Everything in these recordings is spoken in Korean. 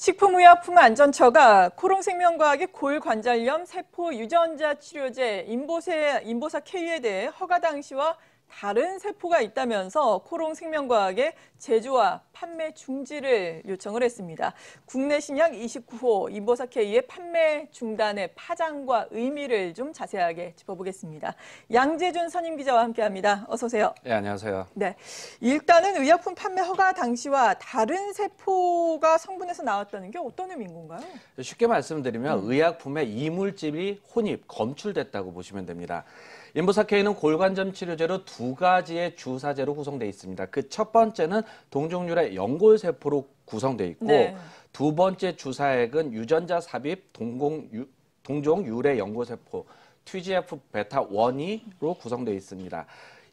식품의약품안전처가 코롱생명과학의 골관절염 세포 유전자 치료제 인보세, 인보사 K에 대해 허가 당시와 다른 세포가 있다면서 코롱 생명과학에 제조와 판매 중지를 요청을 했습니다. 국내 신약 29호 인버사케이의 판매 중단의 파장과 의미를 좀 자세하게 짚어보겠습니다. 양재준 선임 기자와 함께합니다. 어서 오세요. 네, 예, 안녕하세요. 네, 일단은 의약품 판매 허가 당시와 다른 세포가 성분에서 나왔다는 게 어떤 의미인 건가요? 쉽게 말씀드리면 음. 의약품의 이물질이 혼입, 검출됐다고 보시면 됩니다. 인보사케이는 골관점 치료제로 두 가지의 주사제로 구성돼 있습니다. 그 첫 번째는 동종률의 연골세포로 구성돼 있고 네. 두 번째 주사액은 유전자 삽입 동공 유, 동종 유래 연골세포 TGF 베타 1이로 구성돼 있습니다.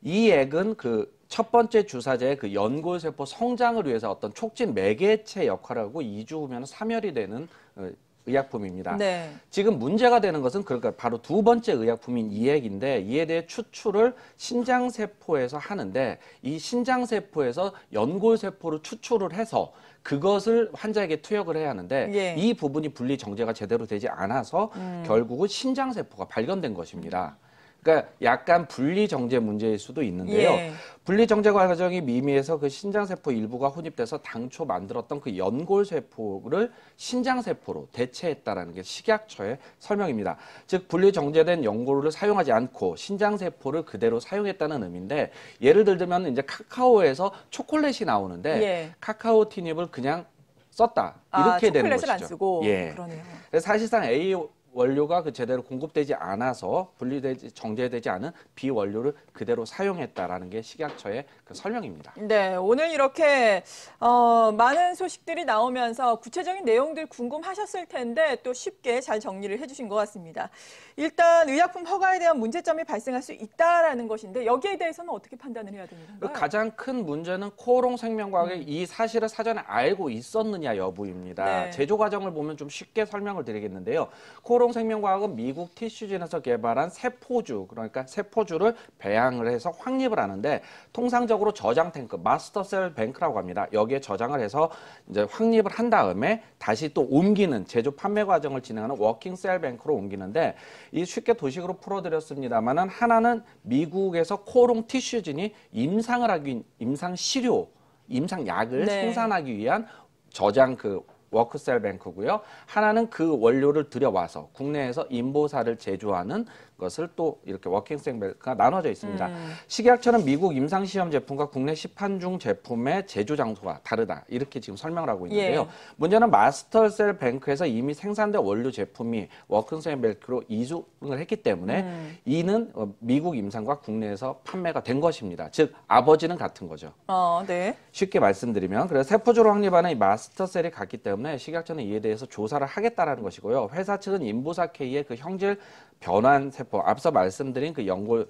이 액은 그 첫 번째 주사제의 그 연골세포 성장을 위해서 어떤 촉진 매개체 역할하고 을 2주 후면 사멸이 되는 어, 의약품입니다. 네. 지금 문제가 되는 것은 그러니까 바로 두 번째 의약품인 이액인데 이에 대해 추출을 신장세포에서 하는데 이 신장세포에서 연골세포로 추출을 해서 그것을 환자에게 투약을 해야 하는데 예. 이 부분이 분리 정제가 제대로 되지 않아서 음. 결국은 신장세포가 발견된 것입니다. 그러니까 약간 분리 정제 문제일 수도 있는데요. 예. 분리 정제 과정이 미미해서 그 신장 세포 일부가 혼입돼서 당초 만들었던 그 연골 세포를 신장 세포로 대체했다라는 게 식약처의 설명입니다. 즉 분리 정제된 연골을 사용하지 않고 신장 세포를 그대로 사용했다는 의미인데 예를 들면 이제 카카오에서 초콜릿이 나오는데 예. 카카오 티닙을 그냥 썼다 아, 이렇게 아, 되는 것이죠. 안 쓰고 예. 그러네요. 사실상 A 원료가 그 제대로 공급되지 않아서 분리되지 정제되지 않은 비원료를 그대로 사용했다라는 게 식약처의 그 설명입니다. 네, 오늘 이렇게 어, 많은 소식들이 나오면서 구체적인 내용들 궁금하셨을 텐데 또 쉽게 잘 정리를 해주신 것 같습니다. 일단 의약품 허가에 대한 문제점이 발생할 수 있다라는 것인데 여기에 대해서는 어떻게 판단을 해야 되는가요? 가장 큰 문제는 코오롱 생명과학이 음. 이 사실을 사전에 알고 있었느냐 여부입니다. 네. 제조 과정을 보면 좀 쉽게 설명을 드리겠는데요. 코오롱 소롱생명과학은 미국 티슈진에서 개발한 세포주 그러니까 세포주를 배양을 해서 확립을 하는데 통상적으로 저장 탱크 마스터셀 뱅크라고 합니다. 여기에 저장을 해서 이제 확립을 한 다음에 다시 또 옮기는 제조 판매 과정을 진행하는 워킹 셀 뱅크로 옮기는데 이 쉽게 도식으로 풀어드렸습니다만은 하나는 미국에서 코롱 티슈진이 임상을 하기 임상 시료 임상 약을 네. 생산하기 위한 저장 그 워크셀 뱅크고요. 하나는 그 원료를 들여와서 국내에서 인보사를 제조하는 것을 또 이렇게 워킹생벨가 트 나눠져 있습니다. 음. 식약처는 미국 임상시험 제품과 국내 시판중 제품의 제조 장소가 다르다 이렇게 지금 설명을 하고 있는데요. 예. 문제는 마스터셀 뱅크에서 이미 생산된 원료 제품이 워킹생벨트로이중를 했기 때문에 음. 이는 어, 미국 임상과 국내에서 판매가 된 것입니다. 즉 아버지는 같은 거죠. 어, 네. 쉽게 말씀드리면 그래 세포조로 확립하는 이 마스터셀이 같기 때문에 식약처는 이에 대해서 조사를 하겠다라는 것이고요. 회사 측은 인부사 K의 그 형질 변환 세포 세포 앞서 말씀드린 그 연골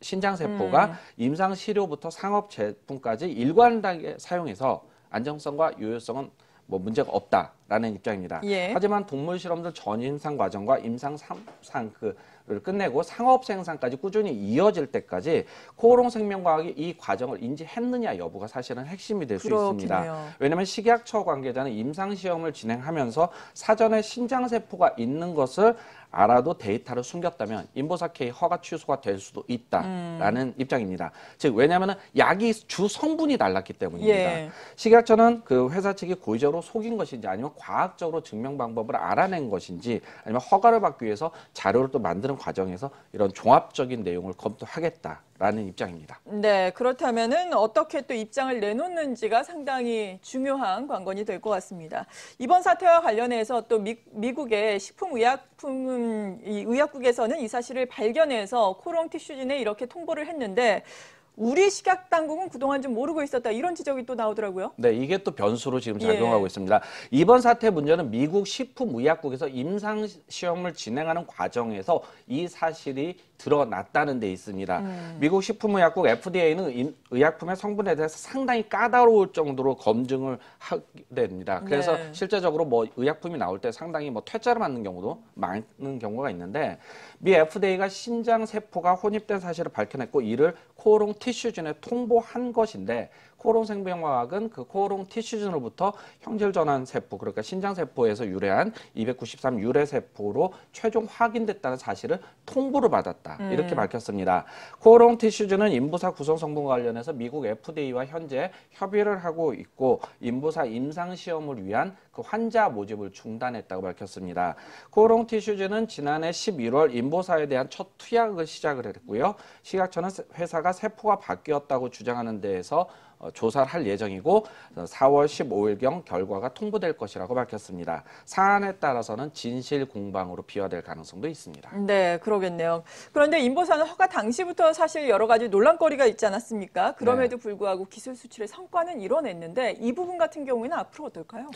신장세포가 음. 임상 시료부터 상업 제품까지 일관하게 사용해서 안정성과 유효성은 뭐 문제가 없다라는 입장입니다. 예. 하지만 동물 실험들 전임상 과정과 임상 3상 그를 끝내고 상업 생산까지 꾸준히 이어질 때까지 코오롱 생명과학이 이 과정을 인지했느냐 여부가 사실은 핵심이 될 수 있습니다. 왜냐하면 식약처 관계자는 임상 시험을 진행하면서 사전에 신장 세포가 있는 것을 알아도 데이터를 숨겼다면 인보사케이 허가 취소가 될 수도 있다라는 음. 입장입니다. 즉 왜냐하면 약이 주 성분이 달랐기 때문입니다. 예. 식약처는 그 회사 측이 고의적으로 속인 것인지 아니면 과학적으로 증명 방법을 알아낸 것인지 아니면 허가를 받기 위해서 자료를 또 만드는 하는 과정에서 이런 종합적인 내용을 검토하겠다라는 입장입니다. 네, 그렇다면은 어떻게 또 입장을 내놓는지가 상당히 중요한 관건이 될 것 같습니다. 이번 사태와 관련해서 또 미, 국의 식품의약품 의약국에서는 이 사실을 발견해서 코롱 티슈진에 이렇게 통보를 했는데 우리 식약 당국은 그동안 좀 모르고 있었다 이런 지적이 또 나오더라고요. 네, 이게 또 변수로 지금 예. 작용하고 예. 있습니다. 이번 사태 문제는 미국 식품의약국에서 임상 시험을 진행하는 과정에서 이 사실이 드러났다는 데 있습니다. 음. 미국 식품의약국 FDA는 의약품의 성분에 대해서 상당히 까다로울 정도로 검증을 하게 됩니다. 그래서 네. 실제적으로 뭐 의약품이 나올 때 상당히 뭐 퇴짜를 맞는 경우도 많은 경우가 있는데 미 FDA가 신장 세포가 혼입된 사실을 밝혀냈고 이를 코오롱 티슈진에 통보한 것인데 코오롱 생명화학은 그 코오롱 티슈진으로부터 형질 전환 세포, 그러니까 신장 세포에서 유래한 293 유래 세포로 최종 확인됐다는 사실을 통보를 받았다. 음. 이렇게 밝혔습니다. 코오롱 티슈진은 인부사 구성 성분 관련해서 미국 FDA와 현재 협의를 하고 있고 인부사 임상 시험을 위한 그 환자 모집을 중단했다고 밝혔습니다. 코오롱 티슈즈는 지난해 11월 인보사에 대한 첫 투약을 시작을 했고요. 시각처는 회사가 세포가 바뀌었다고 주장하는 데에서 어, 조사를 할 예정이고 4월 15일경 결과가 통보될 것이라고 밝혔습니다. 사안에 따라서는 진실 공방으로 비화될 가능성도 있습니다. 네, 그러겠네요. 그런데 인보사는 허가 당시부터 사실 여러 가지 논란거리가 있지 않았습니까? 그럼에도 네. 불구하고 기술 수출의 성과는 이뤄냈는데 이 부분 같은 경우에는 앞으로 어떨까요?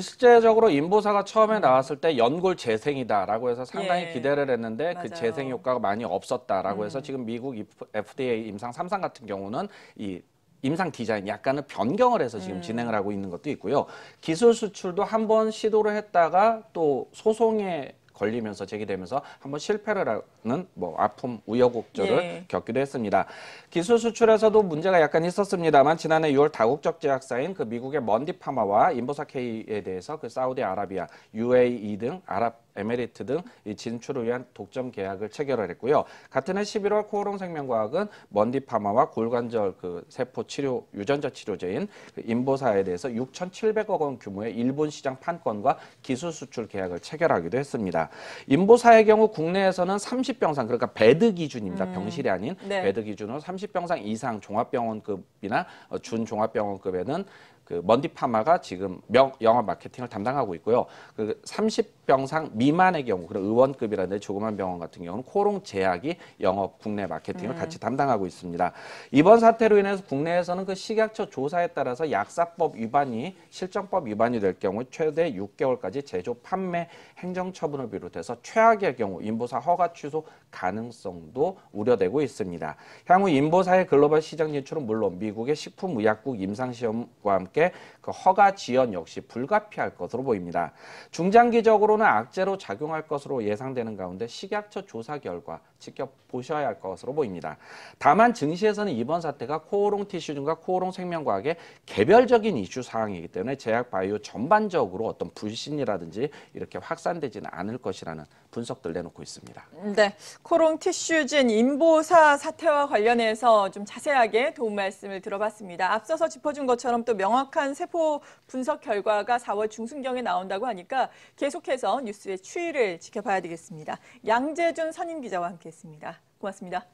실제적으로 인보사가 처음에 나왔을 때 연골 재생이다라고 해서 상당히 예. 기대를 했는데 그 맞아요. 그 재생 효과가 많이 없었다라고 음. 해서 지금 미국 FDA 임상 삼상 같은 경우는 이 임상 디자인 약간은 변경을 해서 지금 음. 진행을 하고 있는 것도 있고요. 기술 수출도 한번 시도를 했다가 또 소송에 걸리면서 제기되면서 한번 실패를 하는 뭐 아픔 우여곡절을 예. 겪기도 했습니다. 기술 수출에서도 문제가 약간 있었습니다만 지난해 6월 다국적 제약사인 그 미국의 먼디파마와 인보사케이에 대해서 그 사우디아라비아, UAE 등 아랍 에메리트 등 이 진출을 위한 독점 계약을 체결을 했고요. 같은 해 11월 코오롱 생명과학은 먼디파마와 골관절 그 세포 치료 유전자 치료제인 그 인보사에 대해서 6,700억 원 규모의 일본 시장 판권과 기술 수출 계약을 체결하기도 했습니다. 인보사의 경우 국내에서는 30병상 그러니까 배드 기준입니다. 음. 병실이 아닌 네. 베드 기준으로 30병상 이상 종합병원급이나 어, 준종합병원급에는 그 먼디파마가 지금 명, 영업 마케팅을 담당하고 있고요. 그30 병상 미만의 경우 그런 의원급이라든지 조그만 병원 같은 경우는 코롱 제약이 영업 국내 마케팅을 음. 같이 담당하고 있습니다. 이번 사태로 인해서 국내에서는 그 식약처 조사에 따라서 약사법 위반이 실정법 위반이 될 경우 최대 6개월까지 제조 판매 행정처분을 비롯해서 최악의 경우 인보사 허가 취소 가능성도 우려되고 있습니다. 향후 인보사의 글로벌 시장 진출은 물론 미국의 식품의약국 임상시험과 함께 그 허가 지연 역시 불가피할 것으로 보입니다. 중장기적으로 코로나 악재로 작용할 것으로 예상되는 가운데 식약처 조사 결과 지켜보셔야 할 것으로 보입니다. 다만 증시에서는 이번 사태가 코오롱 티슈준과 코오롱 생명과학의 개별적인 이슈 사항이기 때문에 제약 바이오 전반적으로 어떤 불신이라든지 이렇게 확산되지는 않을 것이라는 분석들 내놓고 있습니다. 네, 코롱 티슈진 인보사 사태와 관련해서 좀 자세하게 도움 말씀을 들어봤습니다. 앞서서 짚어준 것처럼 또 명확한 세포 분석 결과가 4월 중순경에 나온다고 하니까 계속해서 관련서 뉴스의 추이를 지켜봐야 되겠습니다. 양재준 선임 기자와 함께했습니다. 고맙습니다.